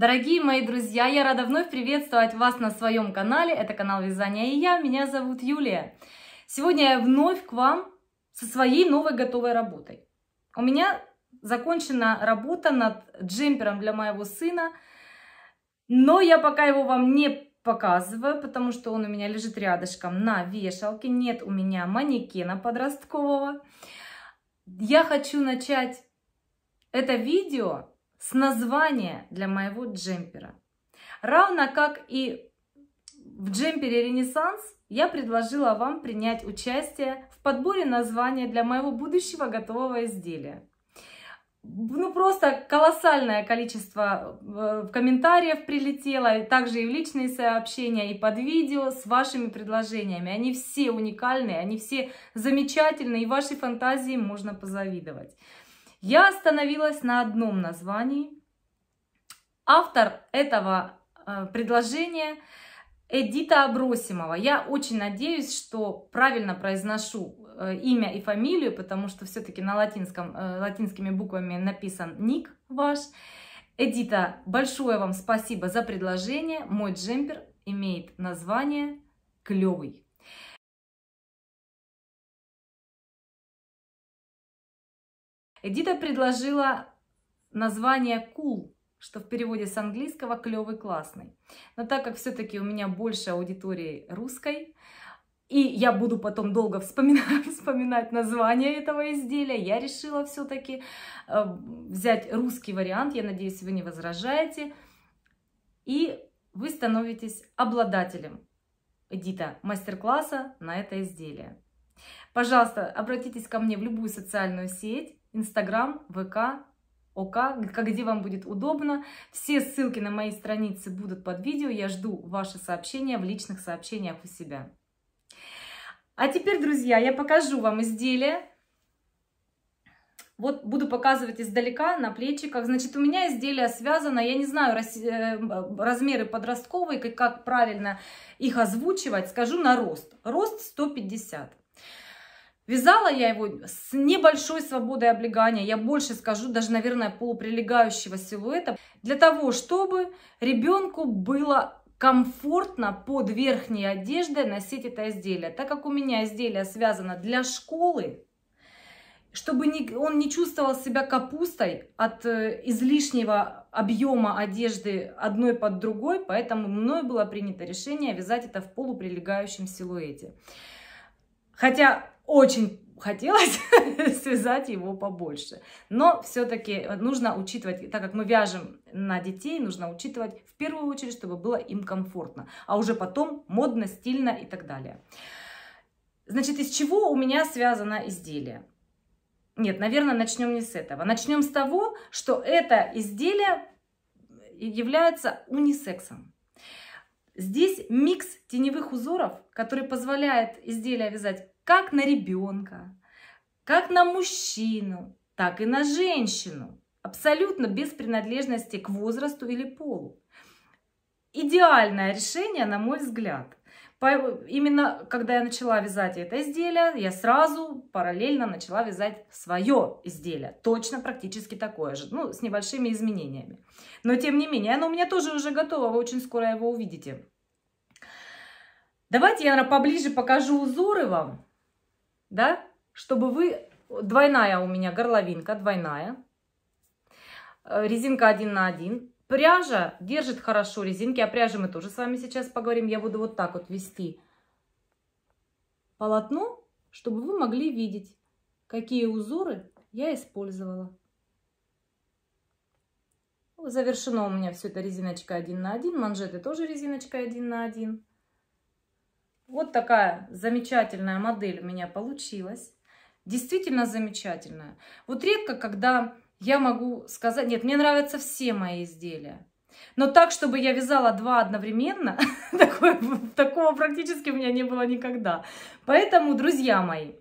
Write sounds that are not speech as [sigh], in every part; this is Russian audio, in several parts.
Дорогие мои друзья, я рада вновь приветствовать вас на своем канале. Это канал Вязания и я, меня зовут Юлия. Сегодня я вновь к вам со своей новой готовой работой. У меня закончена работа над джемпером для моего сына, но я пока его вам не показываю, потому что он у меня лежит рядышком на вешалке, нет у меня манекена подросткового. Я хочу начать это видео с названия для моего джемпера. Равно как и в джемпере «Ренессанс» я предложила вам принять участие в подборе названия для моего будущего готового изделия. Ну, просто колоссальное количество э, комментариев прилетело, и также и в личные сообщения, и под видео с вашими предложениями. Они все уникальные, они все замечательные, и вашей фантазии можно позавидовать. Я остановилась на одном названии. Автор этого э, предложения Эдита Абросимова. Я очень надеюсь, что правильно произношу э, имя и фамилию, потому что все-таки на латинском, э, латинскими буквами написан ник ваш. Эдита, большое вам спасибо за предложение. Мой джемпер имеет название «Клевый». Эдита предложила название «cool», что в переводе с английского «клевый классный». Но так как все-таки у меня больше аудитории русской, и я буду потом долго вспоминать, [laughs] вспоминать название этого изделия, я решила все-таки э, взять русский вариант, я надеюсь, вы не возражаете, и вы становитесь обладателем Эдита мастер-класса на это изделие. Пожалуйста, обратитесь ко мне в любую социальную сеть, Инстаграм, ВК, ОК, как где вам будет удобно. Все ссылки на мои страницы будут под видео. Я жду ваши сообщения в личных сообщениях у себя. А теперь, друзья, я покажу вам изделие. Вот буду показывать издалека на плечиках. Значит, у меня изделие связано, я не знаю раз, э, размеры подростковые, как, как правильно их озвучивать, скажу на рост. Рост 150. Вязала я его с небольшой свободой облегания, я больше скажу, даже, наверное, полуприлегающего силуэта, для того, чтобы ребенку было комфортно под верхней одеждой носить это изделие. Так как у меня изделие связано для школы, чтобы он не чувствовал себя капустой от э, излишнего объема одежды одной под другой, поэтому мной было принято решение вязать это в полуприлегающем силуэте. Хотя очень хотелось [laughs] связать его побольше. Но все-таки нужно учитывать, так как мы вяжем на детей, нужно учитывать в первую очередь, чтобы было им комфортно, а уже потом модно, стильно и так далее. Значит, из чего у меня связано изделие? Нет, наверное, начнем не с этого. Начнем с того, что это изделие является унисексом. Здесь микс теневых узоров, который позволяет изделие вязать как на ребенка, как на мужчину, так и на женщину, абсолютно без принадлежности к возрасту или полу. Идеальное решение, на мой взгляд. Именно когда я начала вязать это изделие, я сразу параллельно начала вязать свое изделие. Точно практически такое же, ну, с небольшими изменениями. Но тем не менее, оно у меня тоже уже готово, вы очень скоро его увидите. Давайте я наверное, поближе покажу узоры вам да, чтобы вы... Двойная у меня горловинка, двойная. Э, резинка один на один. Пряжа держит хорошо резинки, о а пряже мы тоже с вами сейчас поговорим. Я буду вот так вот вести полотно, чтобы вы могли видеть, какие узоры я использовала. Завершено у меня все это резиночка 1 на 1, манжеты тоже резиночка 1 на 1. Вот такая замечательная модель у меня получилась. Действительно замечательная. Вот редко, когда я могу сказать... Нет, мне нравятся все мои изделия. Но так, чтобы я вязала два одновременно, [laughs] такого практически у меня не было никогда. Поэтому, друзья мои,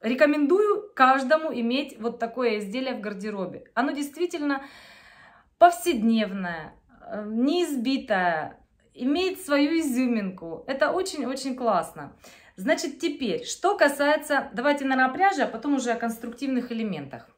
рекомендую каждому иметь вот такое изделие в гардеробе. Оно действительно повседневное, э, неизбитое, имеет свою изюминку. Это очень-очень классно. Значит, теперь, что касается, давайте, наверное, пряже, а потом уже о конструктивных элементах.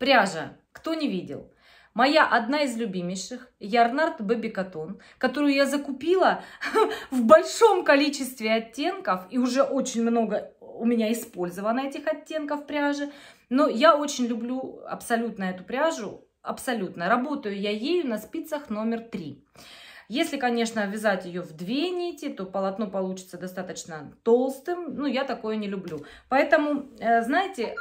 Пряжа. Кто не видел? Моя одна из любимейших, Ярнард Бэби Катон, которую я закупила [laughs] в большом количестве оттенков, и уже очень много у меня использовано этих оттенков пряжи. Но я очень люблю абсолютно эту пряжу, абсолютно. Работаю я ею на спицах номер три. Если, конечно, вязать ее в две нити, то полотно получится достаточно толстым. Ну, я такое не люблю. Поэтому, э, знаете,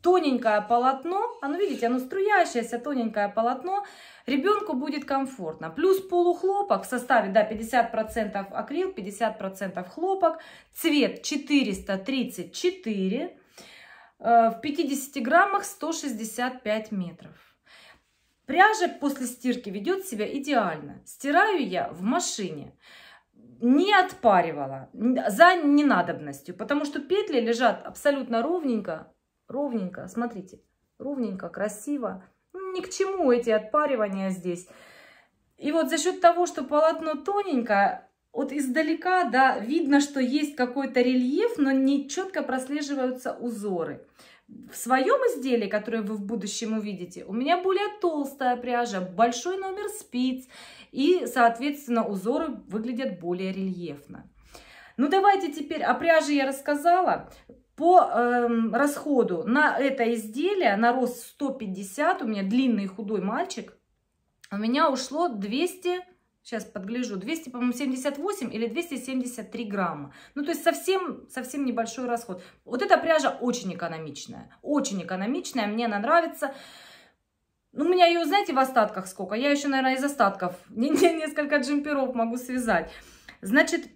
тоненькое полотно, оно, а, ну, видите, оно струящееся, тоненькое полотно, ребенку будет комфортно. Плюс полухлопок в составе, да, 50% акрил, 50% хлопок, цвет 434, э, в 50 граммах 165 метров. Пряжа после стирки ведет себя идеально. Стираю я в машине. Не отпаривала за ненадобностью, потому что петли лежат абсолютно ровненько. Ровненько, смотрите, ровненько, красиво. Ну, ни к чему эти отпаривания здесь. И вот за счет того, что полотно тоненькое, вот издалека, да, видно, что есть какой-то рельеф, но не четко прослеживаются узоры в своем изделии, которое вы в будущем увидите, у меня более толстая пряжа, большой номер спиц, и, соответственно, узоры выглядят более рельефно. Ну, давайте теперь, о пряже я рассказала. По э, расходу на это изделие, на рост 150, у меня длинный худой мальчик, у меня ушло 200 Сейчас подгляжу. 200, по-моему, 78 или 273 грамма. Ну, то есть совсем, совсем небольшой расход. Вот эта пряжа очень экономичная. Очень экономичная. Мне она нравится. Ну, у меня ее, знаете, в остатках сколько? Я еще, наверное, из остатков [laughs] несколько джемперов могу связать. Значит,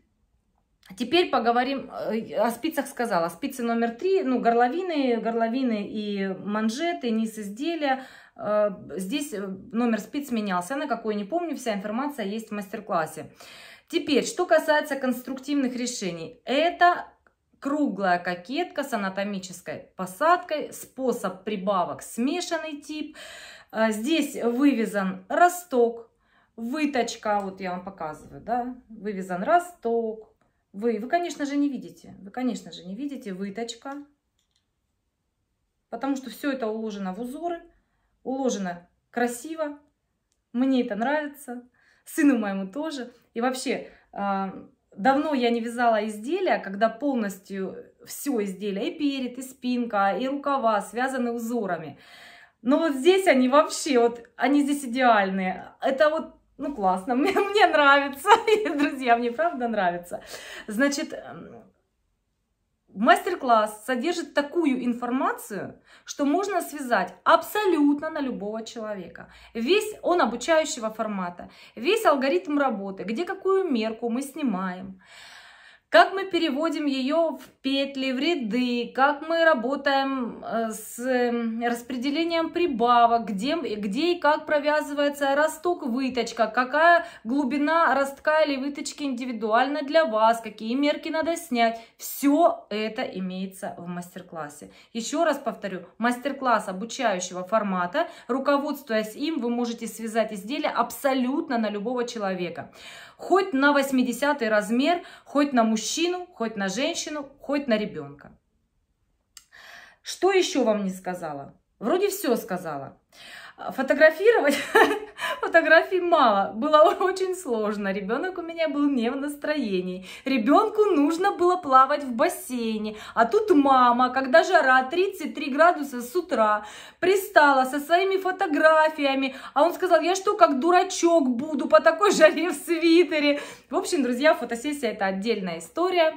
Теперь поговорим, э, о спицах сказала, спицы номер три, ну горловины, горловины и манжеты, низ изделия, Э, здесь э, номер спиц менялся, на какой не помню, вся информация есть в мастер-классе. Теперь, что касается конструктивных решений. Это круглая кокетка с анатомической посадкой, способ прибавок смешанный тип. Э, здесь вывезан росток, выточка, вот я вам показываю, да, вывезан росток. Вы, вы, конечно же, не видите, вы, конечно же, не видите выточка, потому что все это уложено в узоры уложено красиво, мне это нравится, сыну моему тоже. И вообще, а, давно я не вязала изделия, когда полностью все изделие, и перед, и спинка, и рукава связаны узорами. Но вот здесь они вообще, вот они здесь идеальные. Это вот, ну классно, [laughs] мне, мне нравится, [laughs] друзья, мне правда нравится. Значит, Мастер-класс содержит такую информацию, что можно связать абсолютно на любого человека. Весь он обучающего формата, весь алгоритм работы, где какую мерку мы снимаем, как мы переводим ее в петли, в ряды, как мы работаем э, с эм, распределением прибавок, где, где и как провязывается росток-выточка, какая глубина ростка или выточки индивидуально для вас, какие мерки надо снять. Все это имеется в мастер-классе. Еще раз повторю, мастер-класс обучающего формата, руководствуясь им, вы можете связать изделия абсолютно на любого человека. Хоть на 80 размер, хоть на мужчину мужчину, хоть на женщину, хоть на ребенка. Что еще вам не сказала? Вроде все сказала. Фотографировать [laughs] Фотографий мало, было очень сложно. Ребенок у меня был не в настроении. Ребенку нужно было плавать в бассейне. А тут мама, когда жара 33 градуса с утра, пристала со своими фотографиями. А он сказал, я что, как дурачок буду по такой жаре в свитере. В общем, друзья, фотосессия это отдельная история.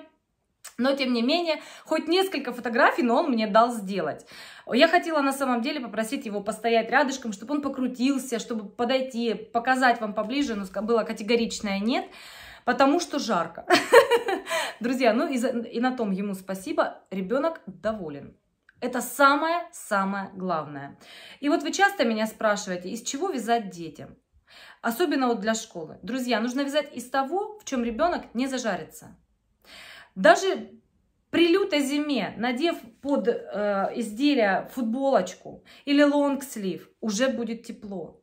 Но, тем не менее, хоть несколько фотографий, но он мне дал сделать. Я хотела на самом деле попросить его постоять рядышком, чтобы он покрутился, чтобы подойти, показать вам поближе, но было категоричное «нет», потому что жарко. [laughs] Друзья, ну и, за, и на том ему спасибо, ребенок доволен. Это самое-самое главное. И вот вы часто меня спрашиваете, из чего вязать детям? Особенно вот для школы. Друзья, нужно вязать из того, в чем ребенок не зажарится. Даже при лютой зиме, надев под э, изделие футболочку или лонгслив, уже будет тепло.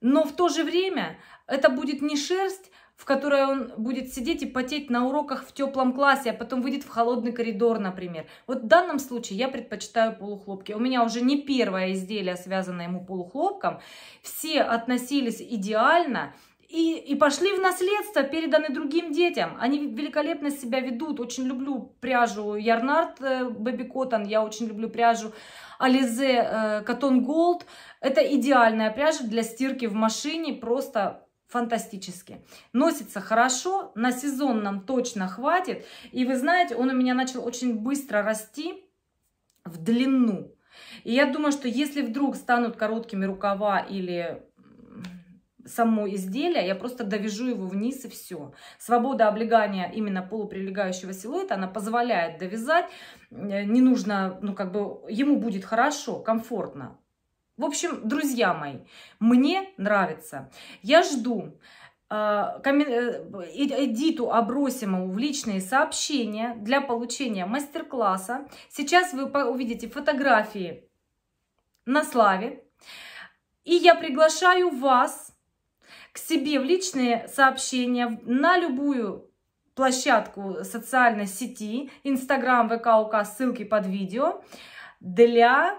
Но в то же время это будет не шерсть, в которой он будет сидеть и потеть на уроках в теплом классе, а потом выйдет в холодный коридор, например. Вот в данном случае я предпочитаю полухлопки. У меня уже не первое изделие, связанное ему полухлопком. Все относились идеально, и, и пошли в наследство, переданы другим детям. Они великолепно себя ведут. Очень люблю пряжу Ярнард э, Бэби Коттон, я очень люблю пряжу Ализе Коттон э, Голд. Это идеальная пряжа для стирки в машине, просто фантастически. Носится хорошо, на сезон нам точно хватит. И вы знаете, он у меня начал очень быстро расти в длину. И я думаю, что если вдруг станут короткими рукава или само изделие, я просто довяжу его вниз и все. Свобода облегания именно полуприлегающего силуэта, она позволяет довязать, э, не нужно, ну как бы, ему будет хорошо, комфортно. В общем, друзья мои, мне нравится. Я жду э, э, Эдиту Абросимову в личные сообщения для получения мастер-класса. Сейчас вы увидите фотографии на славе. И я приглашаю вас к себе в личные сообщения, на любую площадку социальной сети, Instagram, ВК, УК, ссылки под видео, для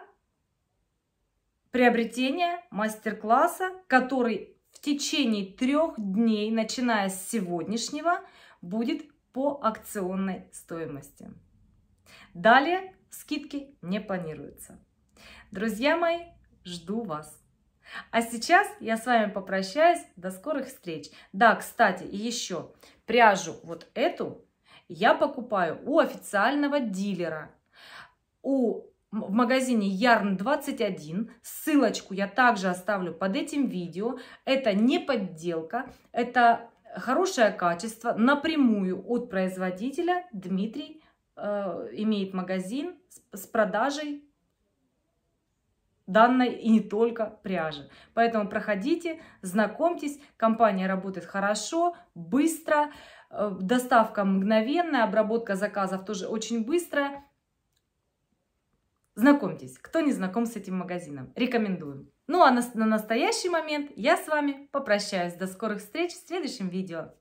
приобретения мастер-класса, который в течение трех дней, начиная с сегодняшнего, будет по акционной стоимости. Далее скидки не планируются. Друзья мои, жду вас! А сейчас я с вами попрощаюсь. До скорых встреч. Да, кстати, еще пряжу вот эту я покупаю у официального дилера. У в магазине Ярн 21. Ссылочку я также оставлю под этим видео. Это не подделка, это хорошее качество напрямую от производителя. Дмитрий э, имеет магазин с, с продажей данной и не только пряжи. Поэтому проходите, знакомьтесь, компания работает хорошо, быстро, э, доставка мгновенная, обработка заказов тоже очень быстрая. Знакомьтесь, кто не знаком с этим магазином, рекомендую. Ну а на, на настоящий момент я с вами попрощаюсь. До скорых встреч в следующем видео.